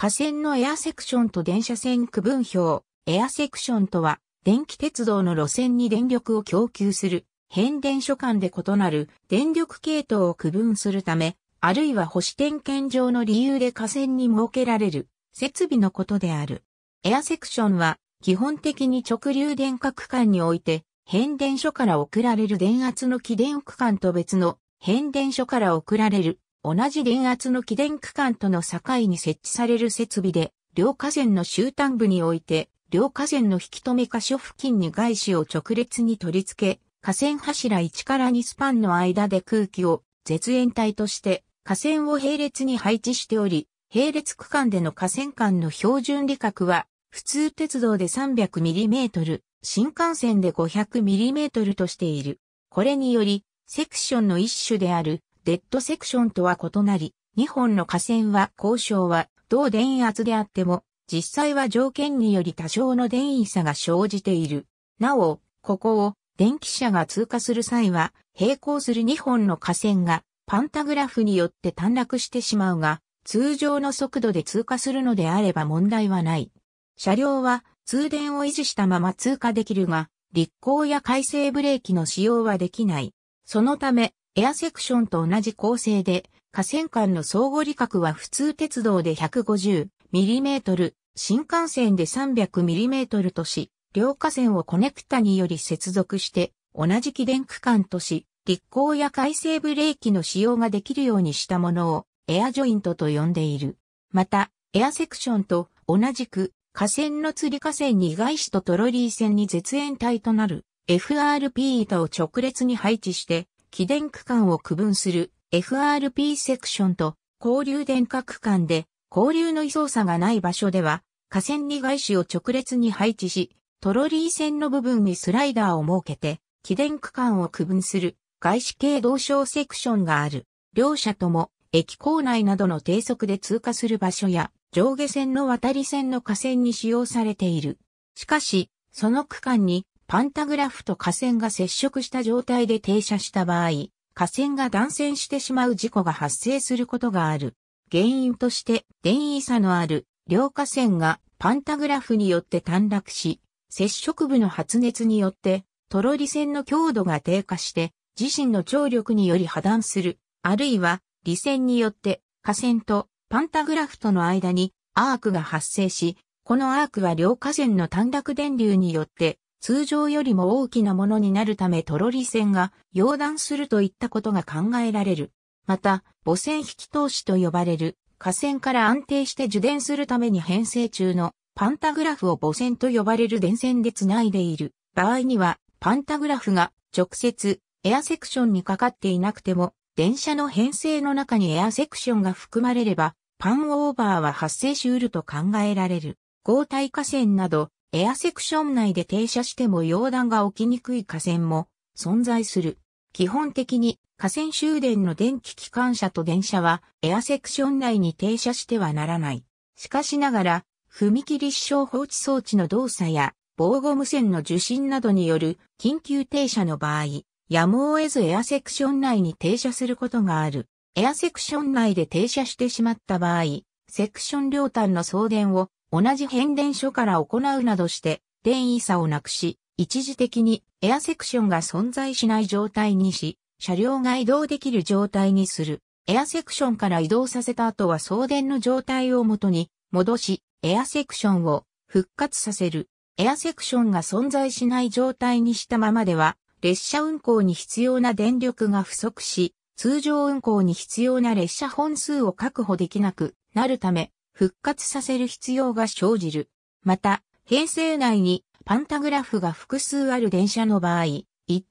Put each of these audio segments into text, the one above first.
架線のエアセクションと電車線区分表。エアセクションとは、電気鉄道の路線に電力を供給する、変電所間で異なる電力系統を区分するため、あるいは保守点検上の理由で架線に設けられる設備のことである。エアセクションは基本的に直流電化区間において変電所から送られる電圧の起電区間と別の変電所から送られる同じ電圧の起電区間との境に設置される設備で、両河川の終端部において、両河川の引き止め箇所付近に外資を直列に取り付け、河川柱1から2スパンの間で空気を絶縁体として河川を並列に配置しており、並列区間での河川間の標準利学は、普通鉄道で 300mm、新幹線で 500mm としている。これにより、セクションの一種であるデッドセクションとは異なり、2本の架線は交渉は同電圧であっても、実際は条件により多少の電位差が生じている。なお、ここを電気車が通過する際は、並行する2本の架線がパンタグラフによって短絡してしまうが、通常の速度で通過するのであれば問題はない。車両は通電を維持したまま通過できるが、立行や回生ブレーキの使用はできない。そのため、エアセクションと同じ構成で、河川間の相互理角は普通鉄道で 150mm、新幹線で 300mm とし、両河川をコネクタにより接続して、同じ起電区間とし、立行や回生ブレーキの使用ができるようにしたものを、エアジョイントと呼んでいる。また、エアセクションと同じく、河川の釣り河川に外資とトロリー線に絶縁体となる FRP 板を直列に配置して起電区間を区分する FRP セクションと交流電化区間で交流の位相差がない場所では架線に外視を直列に配置し、トロリー線の部分にスライダーを設けて、起電区間を区分する外視系同床セクションがある。両者とも駅構内などの低速で通過する場所や上下線の渡り線の架線に使用されている。しかし、その区間にパンタグラフと架線が接触した状態で停車した場合、架線が断線してしまう事故が発生することがある。原因として、電位差のある両架線がパンタグラフによって短絡し、接触部の発熱によって、トロリ線の強度が低下して、自身の張力により破断する、あるいは、離線によって、架線とパンタグラフとの間にアークが発生し、このアークは両架線の短絡電流によって通常よりも大きなものになるためトロリ線が溶断するといったことが考えられる。また、母線引き通しと呼ばれる、下線から安定して受電するために編成中のパンタグラフを母線と呼ばれる電線でつないでいる場合には、パンタグラフが直接エアセクションにかかっていなくても、電車の編成の中にエアセクションが含まれれば、パンオーバーは発生しうると考えられる。合体河川など、エアセクション内で停車しても溶断が起きにくい架線も存在する。基本的に架線終電の電気機関車と電車はエアセクション内に停車してはならない。しかしながら、踏切支障放置装置の動作や防護無線の受信などによる緊急停車の場合、やむを得ずエアセクション内に停車することがある。エアセクション内で停車してしまった場合、セクション両端の送電を同じ変電所から行うなどして、電位差をなくし、一時的にエアセクションが存在しない状態にし、車両が移動できる状態にする。エアセクションから移動させた後は送電の状態を元に戻し、エアセクションを復活させる。エアセクションが存在しない状態にしたままでは、列車運行に必要な電力が不足し、通常運行に必要な列車本数を確保できなくなるため、復活させる必要が生じる。また、編成内にパンタグラフが複数ある電車の場合、一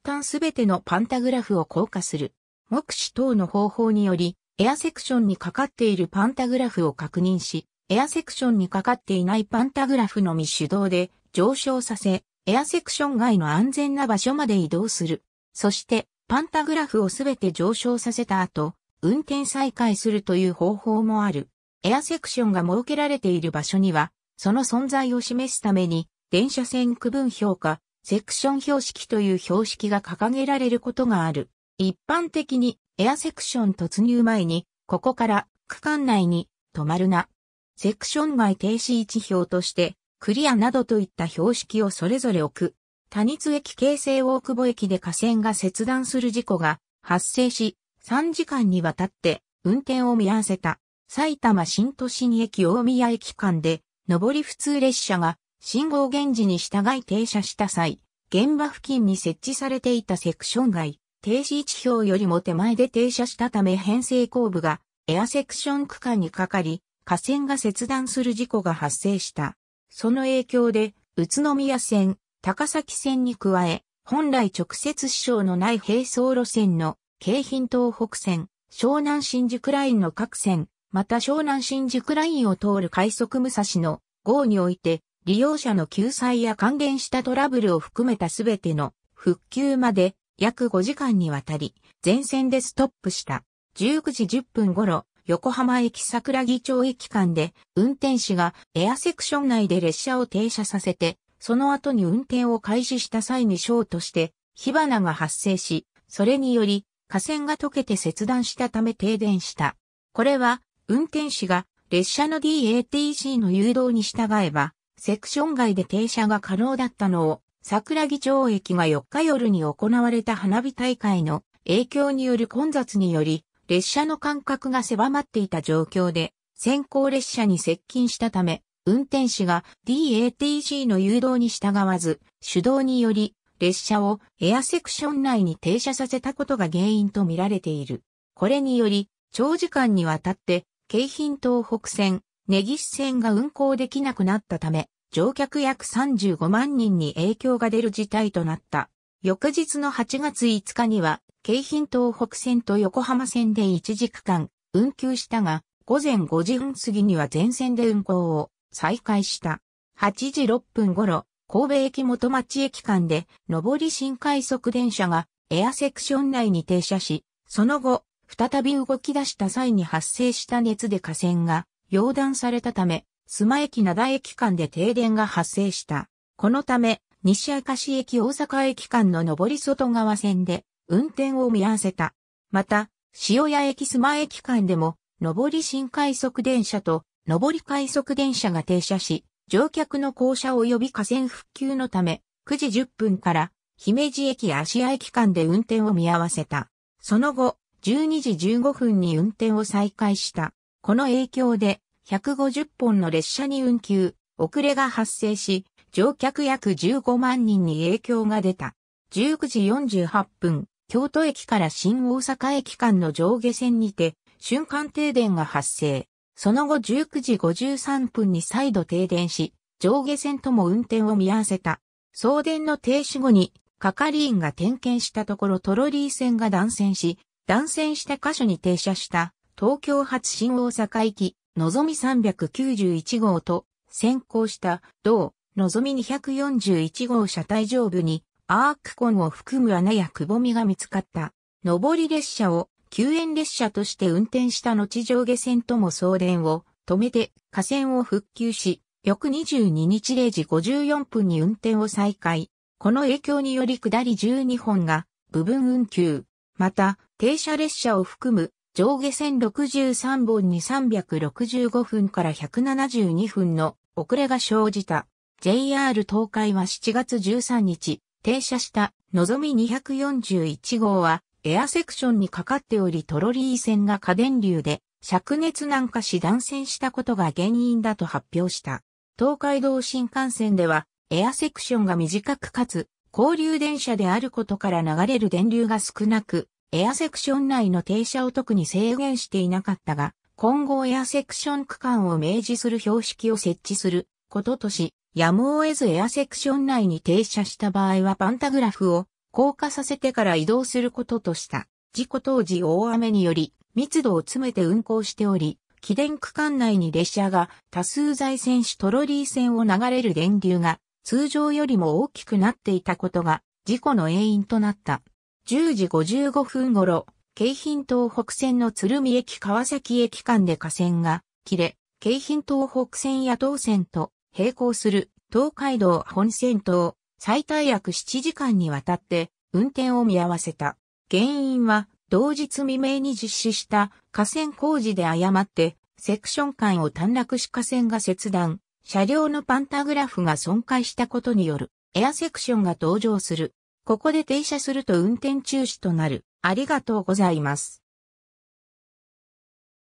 旦すべてのパンタグラフを硬化する。目視等の方法により、エアセクションにかかっているパンタグラフを確認し、エアセクションにかかっていないパンタグラフのみ手動で上昇させ、エアセクション外の安全な場所まで移動する。そして、パンタグラフをすべて上昇させた後、運転再開するという方法もある。エアセクションが設けられている場所には、その存在を示すために、電車線区分評か、セクション標識という標識が掲げられることがある。一般的に、エアセクション突入前に、ここから区間内に止まるな。セクション外停止位置表として、クリアなどといった標識をそれぞれ置く。他日駅京成大久保駅で架線が切断する事故が発生し、3時間にわたって運転を見合わせた。埼玉新都心駅大宮駅間で、上り普通列車が信号源時に従い停車した際、現場付近に設置されていたセクション外、停止位置表よりも手前で停車したため編成後部がエアセクション区間にかかり、架線が切断する事故が発生した。その影響で、宇都宮線、高崎線に加え、本来直接支障のない並走路線の、京浜東北線、湘南新宿ラインの各線、また湘南新宿ラインを通る快速武蔵の号において、利用者の救済や還元したトラブルを含めたすべての復旧まで約5時間にわたり、全線でストップした。19時10分頃、横浜駅桜木町駅間で運転士がエアセクション内で列車を停車させて、その後に運転を開始した際にショートして火花が発生し、それにより架線が溶けて切断したため停電した。これは運転士が列車の DATC の誘導に従えば、セクション外で停車が可能だったのを、桜木町駅が4日夜に行われた花火大会の影響による混雑により、列車の間隔が狭まっていた状況で、先行列車に接近したため、運転士が DATC の誘導に従わず、手動により、列車をエアセクション内に停車させたことが原因とみられている。これにより、長時間にわたって京浜東北線、根岸線が運行できなくなったため、乗客約35万人に影響が出る事態となった。翌日の8月5日には、京浜東北線と横浜線で一時区間、運休したが、午前5時半過ぎには全線で運行を再開した。8時6分頃、神戸駅元町駅間で、上り新快速電車がエアセクション内に停車し、その後、再び動き出した際に発生した熱で架線が溶断されたため、須磨駅灘駅間で停電が発生した。このため、西明石駅大阪駅間の上り外側線で運転を見合わせた。また、塩谷駅須磨駅間でも、上り新快速電車と上り快速電車が停車し、乗客の降車及び架線復旧のため、9時10分から姫路駅芦屋駅間で運転を見合わせた。その後、12時15分に運転を再開した。この影響で150本の列車に運休、遅れが発生し、乗客約15万人に影響が出た。19時48分、京都駅から新大阪駅間の上下線にて瞬間停電が発生。その後19時53分に再度停電し、上下線とも運転を見合わせた。送電の停止後に係員が点検したところトロリー線が断線し、断線した箇所に停車した東京発新大阪行き、のぞみ391号と先行した同、のぞみ241号車体上部にアークコンを含む穴やくぼみが見つかった。上り列車を救援列車として運転した後上下線とも送電を止めて架線を復旧し、翌22日0時54分に運転を再開。この影響により下り12本が部分運休、また、停車列車を含む上下線63本に365分から172分の遅れが生じた。JR 東海は7月13日、停車したのぞみ241号はエアセクションにかかっておりトロリー線が過電流で灼熱なんかし断線したことが原因だと発表した。東海道新幹線ではエアセクションが短くかつ交流電車であることから流れる電流が少なく、エアセクション内の停車を特に制限していなかったが、今後エアセクション区間を明示する標識を設置することとし、やむを得ずエアセクション内に停車した場合はパンタグラフを降下させてから移動することとした。事故当時大雨により密度を詰めて運行しており、起電区間内に列車が多数在線しトロリー線を流れる電流が通常よりも大きくなっていたことが事故の原因となった。10時55分頃、京浜東北線の鶴見駅川崎駅間で架線が切れ、京浜東北線や東線と並行する東海道本線と最大約7時間にわたって運転を見合わせた。原因は同日未明に実施した河川工事で誤ってセクション間を短絡し河川が切断、車両のパンタグラフが損壊したことによるエアセクションが登場する。ここで停車すると運転中止となる。ありがとうございます。